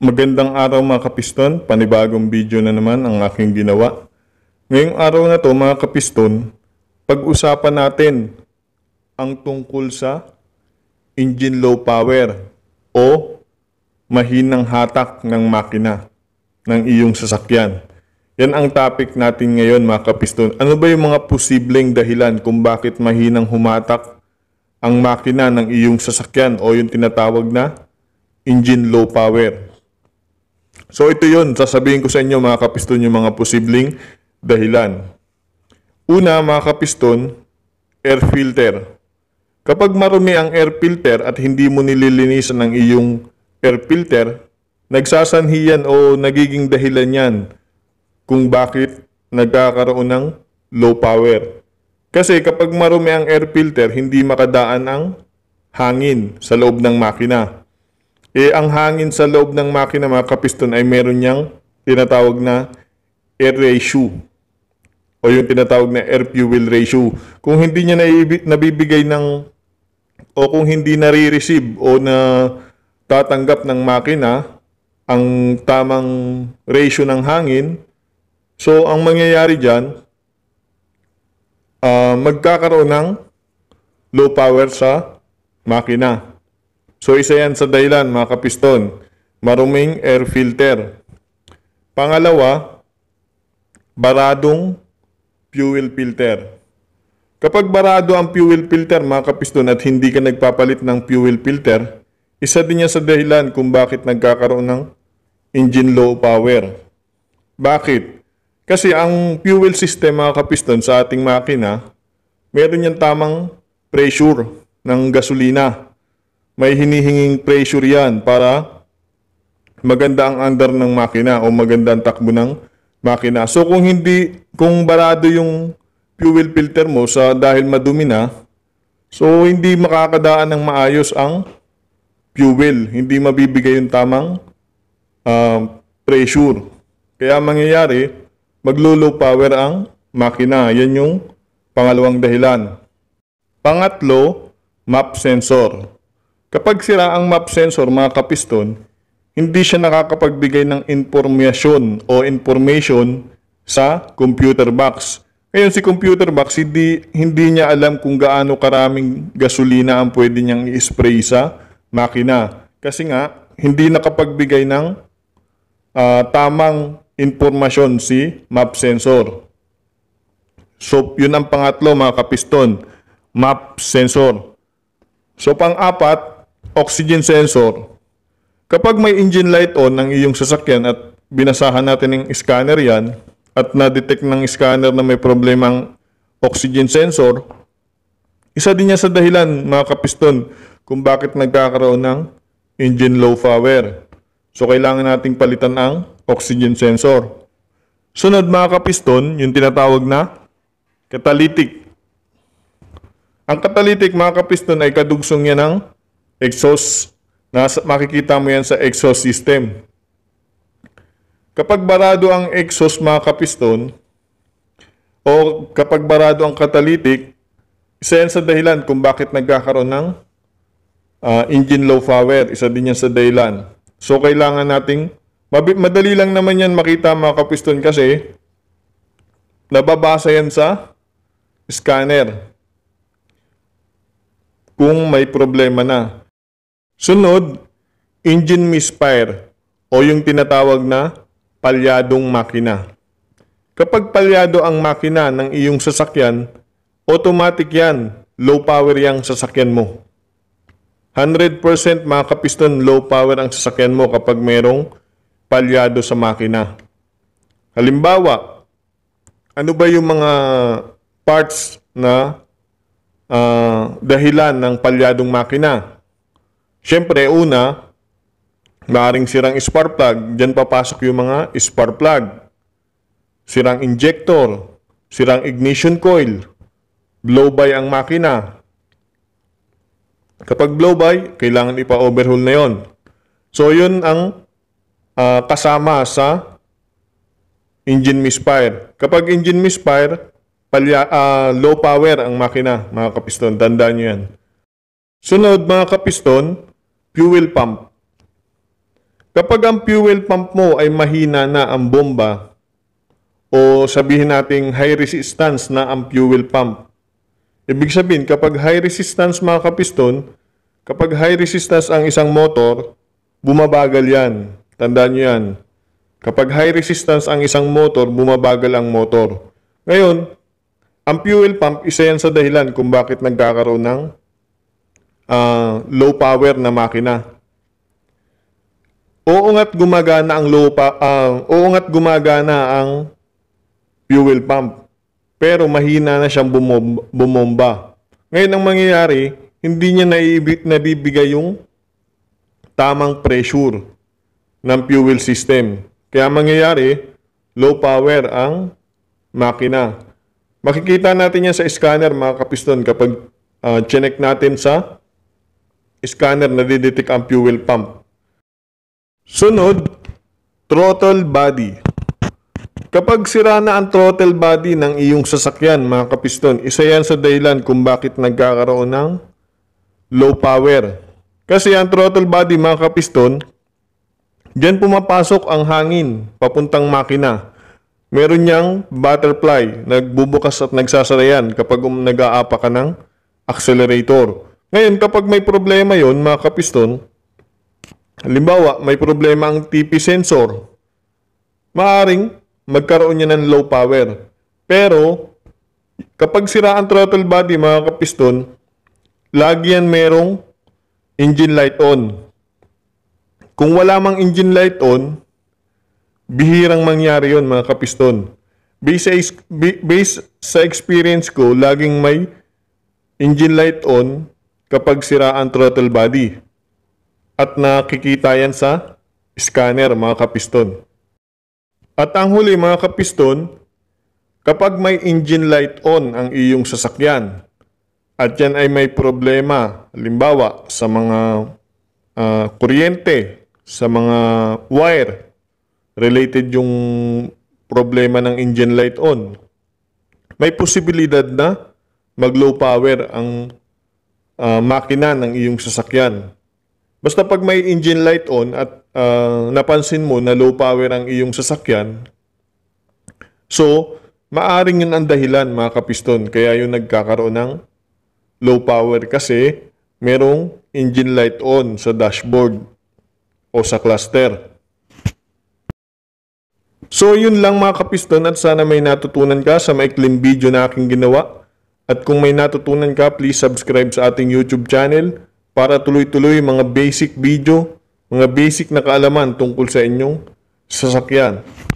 Magandang araw mga kapiston, panibagong video na naman ang aking ginawa. Ngayong araw na to mga kapiston, pag-usapan natin ang tungkol sa engine low power o mahinang hatak ng makina ng iyong sasakyan. Yan ang topic natin ngayon mga kapiston. Ano ba yung mga posibleng dahilan kung bakit mahinang humatak ang makina ng iyong sasakyan o yung tinatawag na engine low power? So ito yun, sasabihin ko sa inyo mga kapiston yung mga posibleng dahilan. Una mga kapiston, air filter. Kapag marumi ang air filter at hindi mo nililinisan ang iyong air filter, nagsasanhi yan o nagiging dahilan yan kung bakit nagkakaroon ng low power. Kasi kapag marumi ang air filter, hindi makadaan ang hangin sa loob ng makina eh, ang hangin sa loob ng makina mga kapiston ay meron niyang tinatawag na air ratio o yung tinatawag na air fuel ratio. Kung hindi niya nabibigay ng o kung hindi nare-receive o na tatanggap ng makina ang tamang ratio ng hangin, so ang mangyayari dyan, uh, magkakaroon ng low power sa makina. So isa yan sa dahilan mga kapiston. Maruming air filter. Pangalawa, baradong fuel filter. Kapag barado ang fuel filter mga kapiston at hindi ka nagpapalit ng fuel filter, isa din yan sa dahilan kung bakit nagkakaroon ng engine low power. Bakit? Kasi ang fuel system mga kapiston sa ating makina, meron yan tamang pressure ng gasolina may hinihinging pressure yan para maganda ang under ng makina o maganda ang takbo ng makina. So kung hindi, kung barado yung fuel filter mo sa dahil madumi na, so hindi makakadaan ng maayos ang fuel. Hindi mabibigay yung tamang uh, pressure. Kaya mangyayari, maglo power ang makina. Yan yung pangalawang dahilan. Pangatlo, map sensor. Kapag sira ang map sensor mga kapiston, hindi siya nakakapagbigay ng informasyon o information sa computer box. Ngayon si computer box, hindi, hindi niya alam kung gaano karaming gasolina ang pwede niyang i-spray sa makina. Kasi nga, hindi nakapagbigay ng uh, tamang informasyon si map sensor. So, yun ang pangatlo mga kapiston, map sensor. So, pang-apat, oxygen sensor. Kapag may engine light on ng iyong sasakyan at binasahan natin ng scanner yan at na-detect ng scanner na may problemang oxygen sensor, isa din yan sa dahilan mga kapiston kung bakit nagkakaroon ng engine low power. So kailangan nating palitan ang oxygen sensor. Sunod mga kapiston, yung tinatawag na catalytic. Ang catalytic mga kapiston ay kadugsong yan ng exhaust. Nasa, makikita mo yan sa exhaust system. Kapag barado ang exhaust mga kapiston, o kapag barado ang catalytic, isa yan sa dahilan kung bakit nagkakaroon ng uh, engine low power. Isa din yan sa dahilan. So, kailangan nating, madali lang naman yan makita mga kapiston kasi nababasa yan sa scanner kung may problema na. Sunod, engine misfire o yung tinatawag na palyadong makina. Kapag palyado ang makina ng iyong sasakyan, automatic yan, low power yung sasakyan mo. 100% mga kapiston, low power ang sasakyan mo kapag merong palyado sa makina. Halimbawa, ano ba yung mga parts na uh, dahilan ng palyadong makina? Siyempre, una, maaring sirang spark plug. Diyan papasok yung mga spark plug. Sirang injector. Sirang ignition coil. Blow-by ang makina. Kapag blow-by, kailangan ipa-overhaul na yon. So, yun ang uh, kasama sa engine misfire. Kapag engine misfire, palya, uh, low power ang makina, mga kapiston. Tandaan nyo yan. Sunod, mga kapiston, fuel pump. Kapag ang fuel pump mo ay mahina na ang bomba o sabihin nating high resistance na ang fuel pump. Ibig sabihin kapag high resistance mga kapiston, kapag high resistance ang isang motor, bumabagal yan. Tandaan nyo yan. Kapag high resistance ang isang motor, bumabagal ang motor. Ngayon, ang fuel pump isa yan sa dahilan kung bakit nagkakaroon ng uh, low power na makina. Oo nga't gumagana ang low pa, uh, oo nga't gumagana ang fuel pump. Pero mahina na siyang bumomba. bumomba. Ngayon ang mangyayari, hindi niya naibig, nabibigay yung tamang pressure ng fuel system. Kaya mangyayari, low power ang makina. Makikita natin yan sa scanner mga kapiston kapag uh, ah, check natin sa scanner nadidetect ang fuel pump. Sunod, throttle body. Kapag sira na ang throttle body ng iyong sasakyan mga kapiston, isa yan sa dahilan kung bakit nagkakaroon ng low power. Kasi ang throttle body mga kapiston, Diyan pumapasok ang hangin papuntang makina. Meron niyang butterfly, nagbubukas at nagsasarayan kapag um, nag-aapa ka ng accelerator. Ngayon, kapag may problema yon mga kapiston, halimbawa, may problema ang TP sensor, maaring magkaroon niya ng low power. Pero, kapag sira ang throttle body, mga kapiston, lagi yan merong engine light on. Kung wala mang engine light on, bihirang mangyari yon mga kapiston. Based based sa experience ko, laging may engine light on kapag sira ang throttle body. At nakikita yan sa scanner mga kapiston. At ang huli mga kapiston, kapag may engine light on ang iyong sasakyan at yan ay may problema, halimbawa sa mga uh, kuryente, sa mga wire, related yung problema ng engine light on, may posibilidad na mag-low power ang uh, makina ng iyong sasakyan. Basta pag may engine light on at uh, napansin mo na low power ang iyong sasakyan, so maaring yun ang dahilan mga kapiston. Kaya yung nagkakaroon ng low power kasi merong engine light on sa dashboard o sa cluster. So yun lang mga kapiston at sana may natutunan ka sa maikling video na aking ginawa. At kung may natutunan ka, please subscribe sa ating YouTube channel para tuloy-tuloy mga basic video, mga basic na kaalaman tungkol sa inyong sasakyan.